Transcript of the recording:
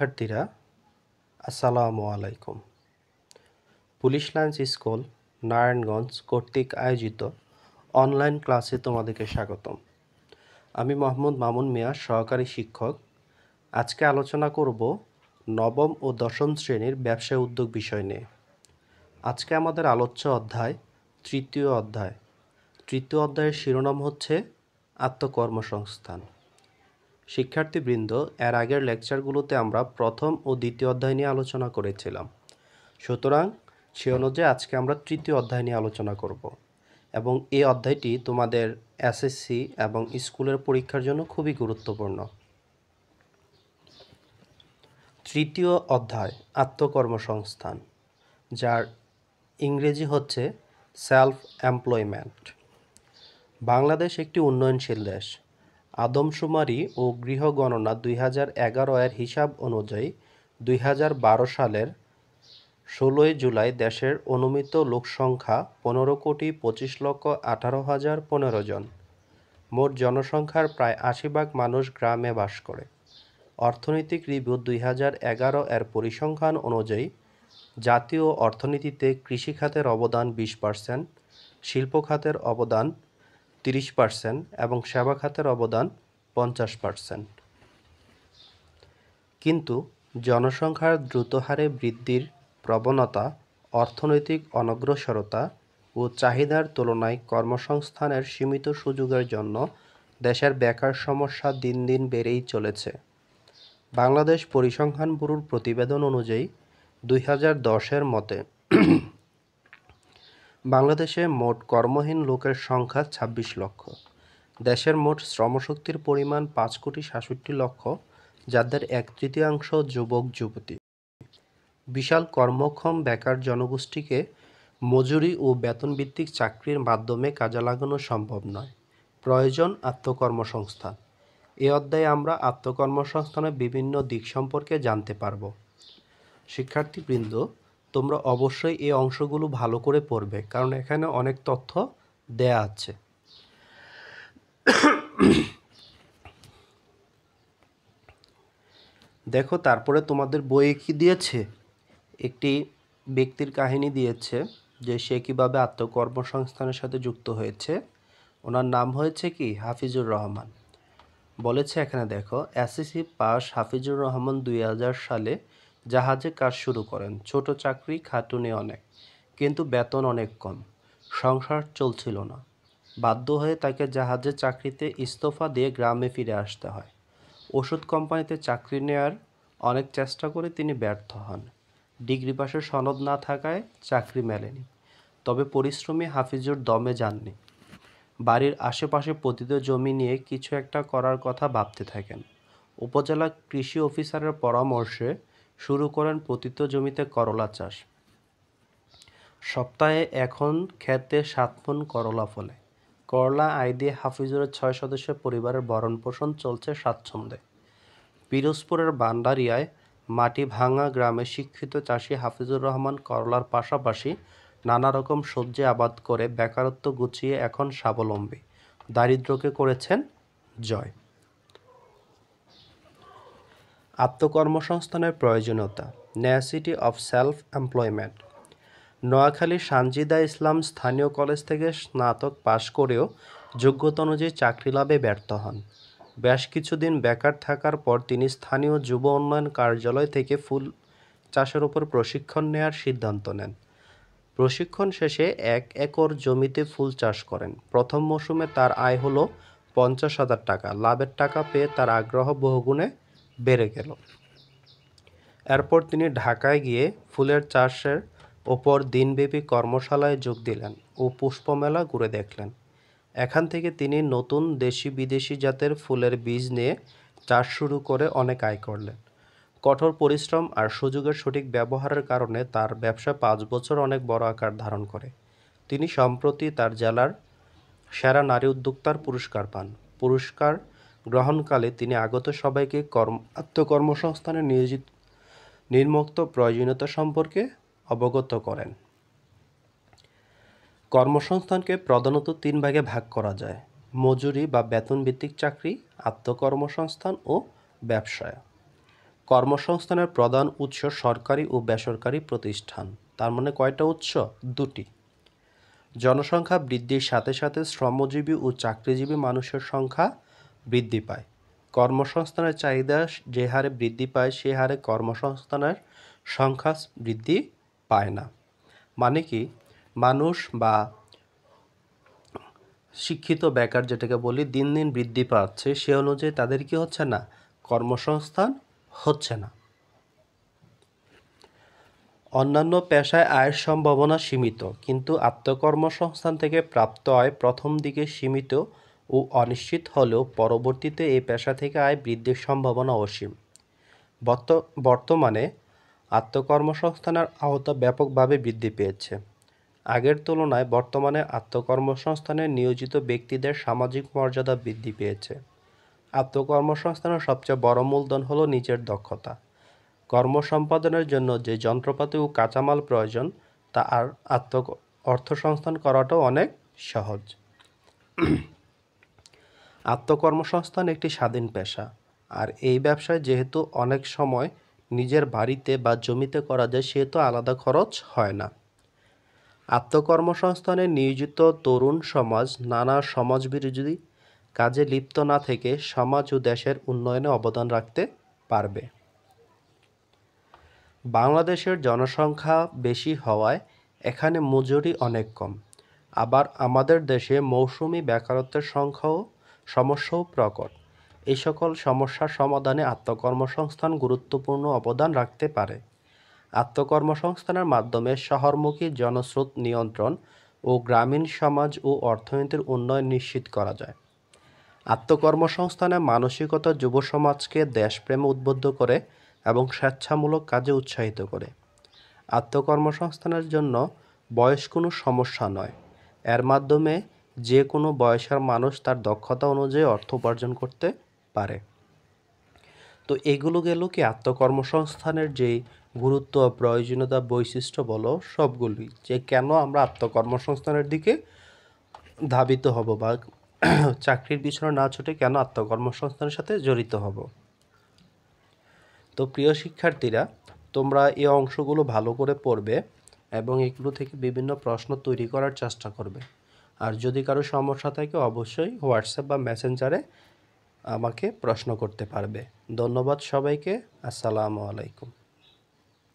শিক্ষার্থীরা আসসালামু আলাইকুম পুলিশ লাইন্স স্কুল নারায়ণগঞ্জ কর্তৃক আয়োজিত অনলাইন ক্লাসে তোমাদেরকে স্বাগতম আমি মোহাম্মদ মামুন মিয়া সহকারী শিক্ষক আজকে আলোচনা করব নবম ও দশম শ্রেণীর ব্যবসায় উদ্যোগ বিষয় নিয়ে আজকে আমাদের আলোচ্য অধ্যায় তৃতীয় অধ্যায় তৃতীয় অধ্যায়ের শিরোনাম হচ্ছে আত্মকর্মসংস্থান শিক্ষার্থীবৃন্দ এর আগের লেকচারগুলোতে আমরা প্রথম ও দ্বিতীয় অধ্যায় নিয়ে আলোচনা করেছিলাম সুতরাং সে অনুযায়ী আজকে আমরা তৃতীয় অধ্যায় নিয়ে আলোচনা করব এবং এই অধ্যায়টি তোমাদের এসএসসি এবং স্কুলের পরীক্ষার জন্য খুবই গুরুত্বপূর্ণ তৃতীয় অধ্যায় আত্মকর্মসংস্থান যার ইংরেজি হচ্ছে সেলফ এমপ্লয়মেন্ট বাংলাদেশ একটি উন্নয়নশীল দেশ আদমশুমারি ও গৃহগণনা দুই হাজার এগারো এর হিসাব অনুযায়ী দুই হাজার বারো সালের ষোলোই জুলাই দেশের অনুমিত লোকসংখ্যা পনেরো কোটি পঁচিশ লক্ষ আঠারো হাজার পনেরো জন মোট জনসংখ্যার প্রায় আশি ভাগ মানুষ গ্রামে বাস করে অর্থনৈতিক রিভিউ দুই হাজার এগারো এর পরিসংখ্যান অনুযায়ী জাতীয় অর্থনীতিতে কৃষিখাতের অবদান বিশ পার্সেন্ট শিল্প খাতের অবদান তিরিশ পার্সেন্ট এবং সেবা খাতের অবদান পঞ্চাশ পার্সেন্ট কিন্তু জনসংখ্যার দ্রুত হারে বৃদ্ধির প্রবণতা অর্থনৈতিক অনগ্রসরতা ও চাহিদার তুলনায় কর্মসংস্থানের সীমিত সুযোগের জন্য দেশের বেকার সমস্যা দিন দিন বেড়েই চলেছে বাংলাদেশ পরিসংখ্যান ব্যুরোর প্রতিবেদন অনুযায়ী দুই হাজার দশের মতে বাংলাদেশে মোট কর্মহীন লোকের সংখ্যা ২৬ লক্ষ দেশের মোট শ্রমশক্তির পরিমাণ পাঁচ কোটি সাতষট্টি লক্ষ যাদের এক তৃতীয়াংশ যুবক যুবতী বিশাল কর্মক্ষম বেকার জনগোষ্ঠীকে মজুরি ও বেতনভিত্তিক চাকরির মাধ্যমে কাজে লাগানো সম্ভব নয় প্রয়োজন আত্মকর্মসংস্থান এ অধ্যায়ে আমরা আত্মকর্মসংস্থানের বিভিন্ন দিক সম্পর্কে জানতে পারব শিক্ষার্থীবৃন্দ তোমরা অবশ্যই এই অংশগুলো ভালো করে পড়বে কারণ এখানে অনেক তথ্য দেয়া আছে দেখো তারপরে তোমাদের বইয়ে কি দিয়েছে একটি ব্যক্তির কাহিনী দিয়েছে যে সে কীভাবে আত্মকর্মসংস্থানের সাথে যুক্ত হয়েছে ওনার নাম হয়েছে কি হাফিজুর রহমান বলেছে এখানে দেখো এসএসসি পাস হাফিজুর রহমান দুই সালে জাহাজে কাজ শুরু করেন ছোট চাকরি খাটুনি অনেক কিন্তু বেতন অনেক কম সংসার চলছিল না বাধ্য হয়ে তাকে জাহাজে চাকরিতে ইস্তফা দিয়ে গ্রামে ফিরে আসতে হয় ওষুধ কোম্পানিতে চাকরি নেয়ার অনেক চেষ্টা করে তিনি ব্যর্থ হন ডিগ্রি পাশের সনদ না থাকায় চাকরি মেলেনি তবে পরিশ্রমী হাফিজুর দমে যাননি বাড়ির আশেপাশে পতিত জমি নিয়ে কিছু একটা করার কথা ভাবতে থাকেন উপজেলা কৃষি অফিসারের পরামর্শে শুরু করেন পতিত জমিতে করলা চাষ সপ্তাহে এখন খেতে সাত করলা ফলে করলা আই দিয়ে হাফিজুরের ছয় সদস্যের পরিবারের ভরণ পোষণ চলছে স্বাচ্ছন্দ্যে পিরোজপুরের বান্ডারিয়ায় মাটি ভাঙা গ্রামে শিক্ষিত চাষি হাফিজুর রহমান করলার পাশাপাশি নানা রকম সবজি আবাদ করে বেকারত্ব গুছিয়ে এখন স্বাবলম্বী দারিদ্র্যকে করেছেন জয় আত্মকর্মসংস্থানের প্রয়োজনীয়তা necessity of self employment Noakhali Sanjida Islam স্থানীয় কলেজ থেকে স্নাতক পাশ করেও যোগ্যতা অনুযায়ী চাকরি লাভে ব্যর্থ হন বেশ কিছুদিন বেকার থাকার পর তিনি স্থানীয় যুব উন্নয়ন কার্যালয় থেকে ফুল চাষের উপর প্রশিক্ষণ নেয়ার সিদ্ধান্ত নেন প্রশিক্ষণ শেষে এক একর জমিতে ফুল চাষ করেন প্রথম মৌসুমে তার আয় হলো পঞ্চাশ হাজার টাকা লাভের টাকা পেয়ে তার আগ্রহ বহুগুণে বেড়ে গেল এরপর তিনি ঢাকায় গিয়ে ফুলের চাষের ওপর দিনব্যাপী কর্মশালায় যোগ দিলেন ও পুষ্পমেলা ঘুরে দেখলেন এখান থেকে তিনি নতুন দেশি বিদেশি জাতের ফুলের বীজ নিয়ে চাষ শুরু করে অনেক আয় করলেন কঠোর পরিশ্রম আর সুযোগের সঠিক ব্যবহারের কারণে তার ব্যবসা পাঁচ বছর অনেক বড় আকার ধারণ করে তিনি সম্প্রতি তার জেলার সেরা নারী উদ্যোক্তার পুরস্কার পান পুরস্কার গ্রহণকালে তিনি আগত সবাইকে কর্ম আত্মকর্মসংস্থানে নিয়োজিত নির্মুক্ত প্রয়োজনীয়তা সম্পর্কে অবগত করেন কর্মসংস্থানকে প্রধানত তিন ভাগে ভাগ করা যায় মজুরি বা বেতন ভিত্তিক চাকরি আত্মকর্মসংস্থান ও ব্যবসায় কর্মসংস্থানের প্রধান উৎস সরকারি ও বেসরকারি প্রতিষ্ঠান তার মানে কয়টা উৎস দুটি জনসংখ্যা বৃদ্ধির সাথে সাথে শ্রমজীবী ও চাকরিজীবী মানুষের সংখ্যা বৃদ্ধি পায় কর্মসংস্থানের চাহিদা যে হারে বৃদ্ধি পায় সে হারে কর্মসংস্থানের সংখ্যা বৃদ্ধি পায় না মানে কি মানুষ বা শিক্ষিত বেকার যেটাকে বলি দিন দিন বৃদ্ধি পাচ্ছে সে অনুযায়ী তাদের কি হচ্ছে না কর্মসংস্থান হচ্ছে না অন্যান্য পেশায় আয়ের সম্ভাবনা সীমিত কিন্তু আত্মকর্মসংস্থান থেকে প্রাপ্ত আয় প্রথম দিকে সীমিত ও অনিশ্চিত হলেও পরবর্তীতে এই পেশা থেকে আয় বৃদ্ধির সম্ভাবনা অসীম বর্তমানে আত্মকর্মসংস্থানের আওতা ব্যাপকভাবে বৃদ্ধি পেয়েছে আগের তুলনায় বর্তমানে আত্মকর্মসংস্থানে নিয়োজিত ব্যক্তিদের সামাজিক মর্যাদা বৃদ্ধি পেয়েছে আত্মকর্মসংস্থানের সবচেয়ে বড় মূলধন হলো নিজের দক্ষতা কর্ম সম্পাদনের জন্য যে যন্ত্রপাতি ও কাঁচামাল প্রয়োজন তা আর আত্ম অর্থসংস্থান করাটাও অনেক সহজ আত্মকর্মসংস্থান একটি স্বাধীন পেশা আর এই ব্যবসায় যেহেতু অনেক সময় নিজের বাড়িতে বা জমিতে করা যায় সেহেতু আলাদা খরচ হয় না আত্মকর্মসংস্থানে নিয়োজিত তরুণ সমাজ নানা সমাজ বিরোধী কাজে লিপ্ত না থেকে সমাজ ও দেশের উন্নয়নে অবদান রাখতে পারবে বাংলাদেশের জনসংখ্যা বেশি হওয়ায় এখানে মজুরি অনেক কম আবার আমাদের দেশে মৌসুমি বেকারত্বের সংখ্যাও সমস্যাও প্রকট এই সকল সমস্যার সমাধানে আত্মকর্মসংস্থান গুরুত্বপূর্ণ অবদান রাখতে পারে আত্মকর্মসংস্থানের মাধ্যমে শহরমুখী জনস্রোত নিয়ন্ত্রণ ও গ্রামীণ সমাজ ও অর্থনীতির উন্নয়ন নিশ্চিত করা যায় আত্মকর্মসংস্থানে মানসিকতা যুব সমাজকে দেশপ্রেমে উদ্বুদ্ধ করে এবং স্বেচ্ছামূলক কাজে উৎসাহিত করে আত্মকর্মসংস্থানের জন্য বয়স কোনো সমস্যা নয় এর মাধ্যমে যে কোনো বয়সের মানুষ তার দক্ষতা অনুযায়ী অর্থ উপার্জন করতে পারে তো এগুলো গেল কি আত্মকর্মসংস্থানের যে গুরুত্ব প্রয়োজনীয়তা বৈশিষ্ট্য বলো সবগুলোই যে কেন আমরা আত্মকর্মসংস্থানের দিকে ধাবিত হব বা চাকরির পিছনে না ছুটে কেন আত্মকর্মসংস্থানের সাথে জড়িত হব তো প্রিয় শিক্ষার্থীরা তোমরা এই অংশগুলো ভালো করে পড়বে এবং এগুলো থেকে বিভিন্ন প্রশ্ন তৈরি করার চেষ্টা করবে আর যদি কারো সমস্যা থাকে অবশ্যই হোয়াটসঅ্যাপ বা মেসেঞ্জারে আমাকে প্রশ্ন করতে পারবে ধন্যবাদ সবাইকে আসসালামু আলাইকুম